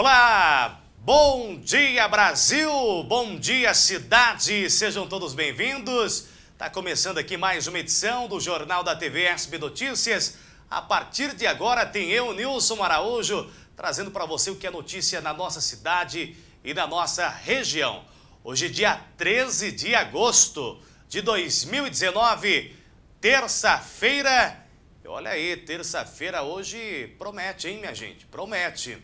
Olá! Bom dia, Brasil! Bom dia, cidade! Sejam todos bem-vindos. Está começando aqui mais uma edição do Jornal da TV SB Notícias. A partir de agora tem eu, Nilson Araújo, trazendo para você o que é notícia na nossa cidade e na nossa região. Hoje, dia 13 de agosto de 2019, terça-feira. Olha aí, terça-feira hoje promete, hein, minha gente? Promete.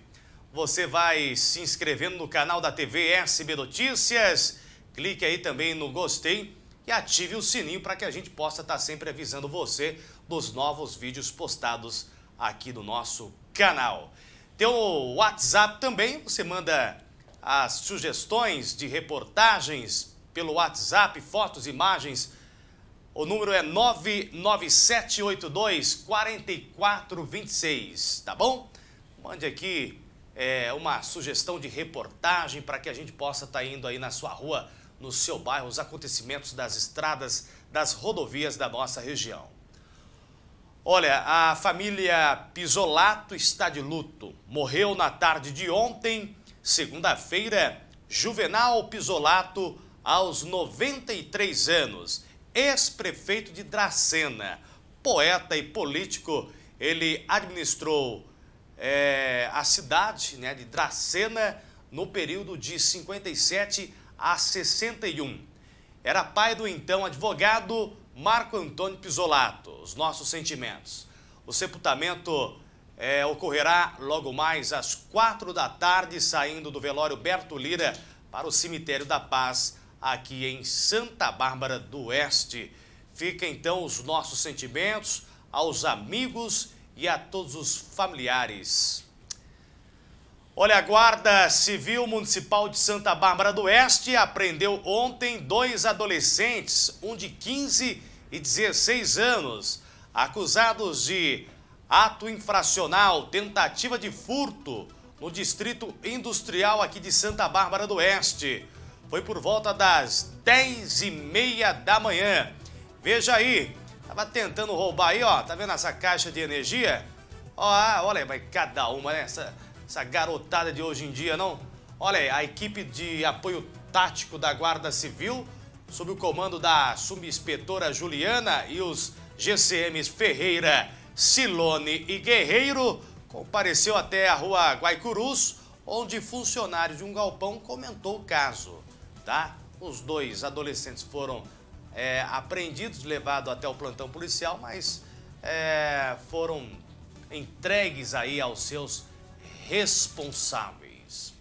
Você vai se inscrevendo no canal da TV SB Notícias. Clique aí também no gostei e ative o sininho para que a gente possa estar tá sempre avisando você dos novos vídeos postados aqui no nosso canal. Tem o WhatsApp também, você manda as sugestões de reportagens pelo WhatsApp, fotos, imagens. O número é 99782 4426, tá bom? Mande aqui é, uma sugestão de reportagem para que a gente possa estar tá indo aí na sua rua, no seu bairro, os acontecimentos das estradas, das rodovias da nossa região. Olha, a família Pisolato está de luto. Morreu na tarde de ontem, segunda-feira, Juvenal Pisolato, aos 93 anos, ex-prefeito de Dracena, poeta e político. Ele administrou é, a cidade né, de Dracena no período de 57 a 61. Era pai do então advogado Marco Antônio Pisolato. Os nossos sentimentos. O sepultamento é, ocorrerá logo mais às quatro da tarde, saindo do velório Berto Lira para o Cemitério da Paz, aqui em Santa Bárbara do Oeste. Fica então os nossos sentimentos aos amigos e a todos os familiares. Olha, a Guarda Civil Municipal de Santa Bárbara do Oeste apreendeu ontem dois adolescentes, um de 15 e 16 anos, acusados de ato infracional, tentativa de furto no Distrito Industrial aqui de Santa Bárbara do Oeste. Foi por volta das 10 e meia da manhã. Veja aí, tava tentando roubar aí, ó, tá vendo essa caixa de energia? Ó, olha, vai cada uma, né? essa garotada de hoje em dia, não? Olha aí, a equipe de apoio tático da Guarda Civil, sob o comando da subinspetora Juliana e os GCMs Ferreira, Silone e Guerreiro, compareceu até a rua Guaicurus, onde funcionário de um galpão comentou o caso, tá? Os dois adolescentes foram é, apreendidos, levados até o plantão policial, mas é, foram entregues aí aos seus responsáveis.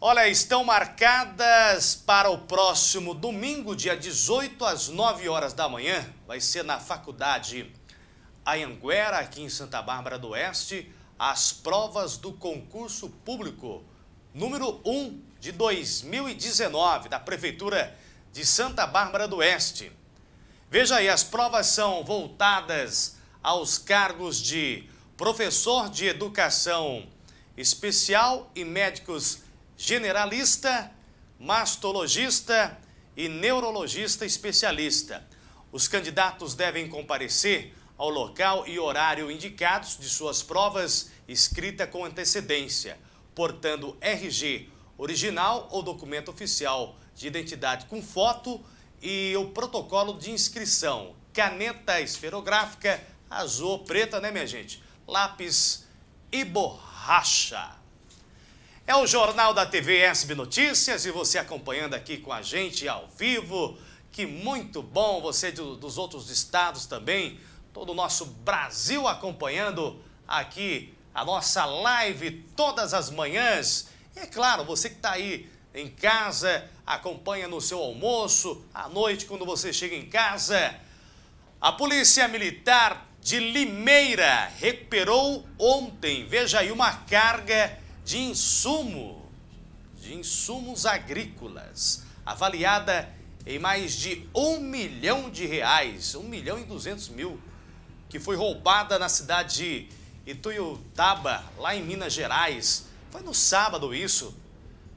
Olha, estão marcadas para o próximo domingo, dia 18, às 9 horas da manhã. Vai ser na Faculdade Anhanguera, aqui em Santa Bárbara do Oeste, as provas do concurso público número 1 de 2019 da Prefeitura de Santa Bárbara do Oeste. Veja aí, as provas são voltadas aos cargos de professor de educação especial e médicos generalista, mastologista e neurologista especialista. Os candidatos devem comparecer ao local e horário indicados de suas provas escrita com antecedência, portando RG original ou documento oficial de identidade com foto e o protocolo de inscrição, caneta esferográfica azul ou preta, né, minha gente? lápis e borracha. É o Jornal da TV SB Notícias e você acompanhando aqui com a gente ao vivo. Que muito bom você do, dos outros estados também, todo o nosso Brasil acompanhando aqui a nossa live todas as manhãs. E é claro, você que está aí em casa, acompanha no seu almoço, à noite quando você chega em casa. A Polícia Militar de Limeira recuperou ontem, veja aí, uma carga de insumo, de insumos agrícolas, avaliada em mais de um milhão de reais, um milhão e duzentos mil, que foi roubada na cidade de Ituiutaba, lá em Minas Gerais. Foi no sábado isso.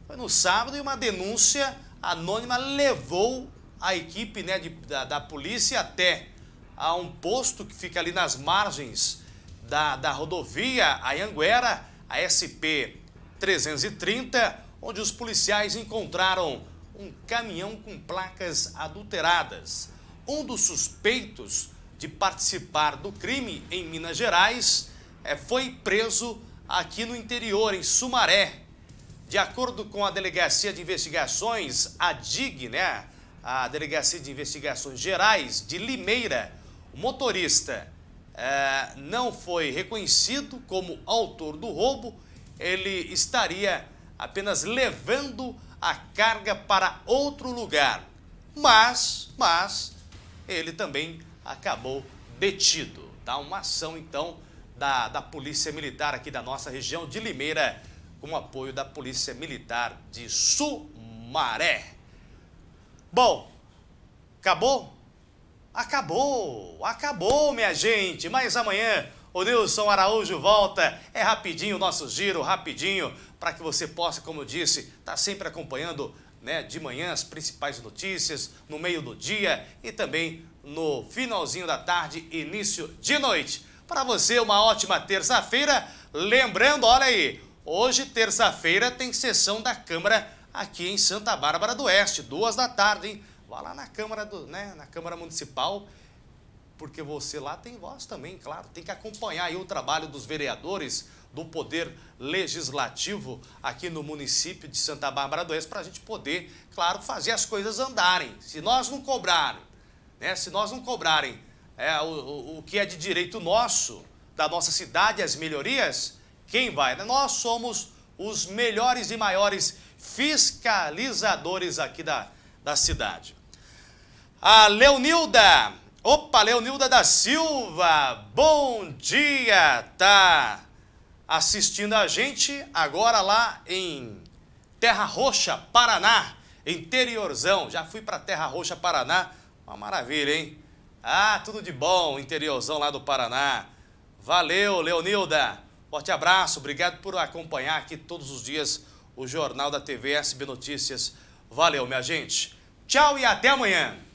Foi no sábado e uma denúncia anônima levou a equipe né, de, da, da polícia até a um posto que fica ali nas margens da, da rodovia Ayanguera, a SP 330, onde os policiais encontraram um caminhão com placas adulteradas. Um dos suspeitos de participar do crime em Minas Gerais é, foi preso aqui no interior, em Sumaré. De acordo com a Delegacia de Investigações, a DIG, né? A Delegacia de Investigações Gerais de Limeira, o motorista é, não foi reconhecido como autor do roubo, ele estaria apenas levando a carga para outro lugar. Mas, mas, ele também acabou detido. Tá? Uma ação, então, da, da Polícia Militar aqui da nossa região de Limeira, com apoio da Polícia Militar de Sumaré. Bom, acabou? Acabou, acabou, minha gente. Mas amanhã o Nilson Araújo volta. É rapidinho o nosso giro, rapidinho, para que você possa, como eu disse, estar tá sempre acompanhando né, de manhã as principais notícias, no meio do dia e também no finalzinho da tarde, início de noite. Para você, uma ótima terça-feira. Lembrando, olha aí, hoje, terça-feira, tem sessão da Câmara aqui em Santa Bárbara do Oeste, duas da tarde, hein? Vá lá na Câmara, do, né, na Câmara Municipal, porque você lá tem voz também, claro. Tem que acompanhar o trabalho dos vereadores do Poder Legislativo aqui no município de Santa Bárbara do Oeste para a gente poder, claro, fazer as coisas andarem. Se nós não cobrarem, né, se nós não cobrarem é, o, o, o que é de direito nosso, da nossa cidade, as melhorias, quem vai? Né, nós somos os melhores e maiores fiscalizadores aqui da, da cidade. A Leonilda. Opa, Leonilda da Silva. Bom dia. Tá assistindo a gente agora lá em Terra Roxa, Paraná, interiorzão. Já fui para Terra Roxa, Paraná. Uma maravilha, hein? Ah, tudo de bom, interiorzão lá do Paraná. Valeu, Leonilda. Forte abraço. Obrigado por acompanhar aqui todos os dias o Jornal da TV SB Notícias. Valeu, minha gente. Tchau e até amanhã.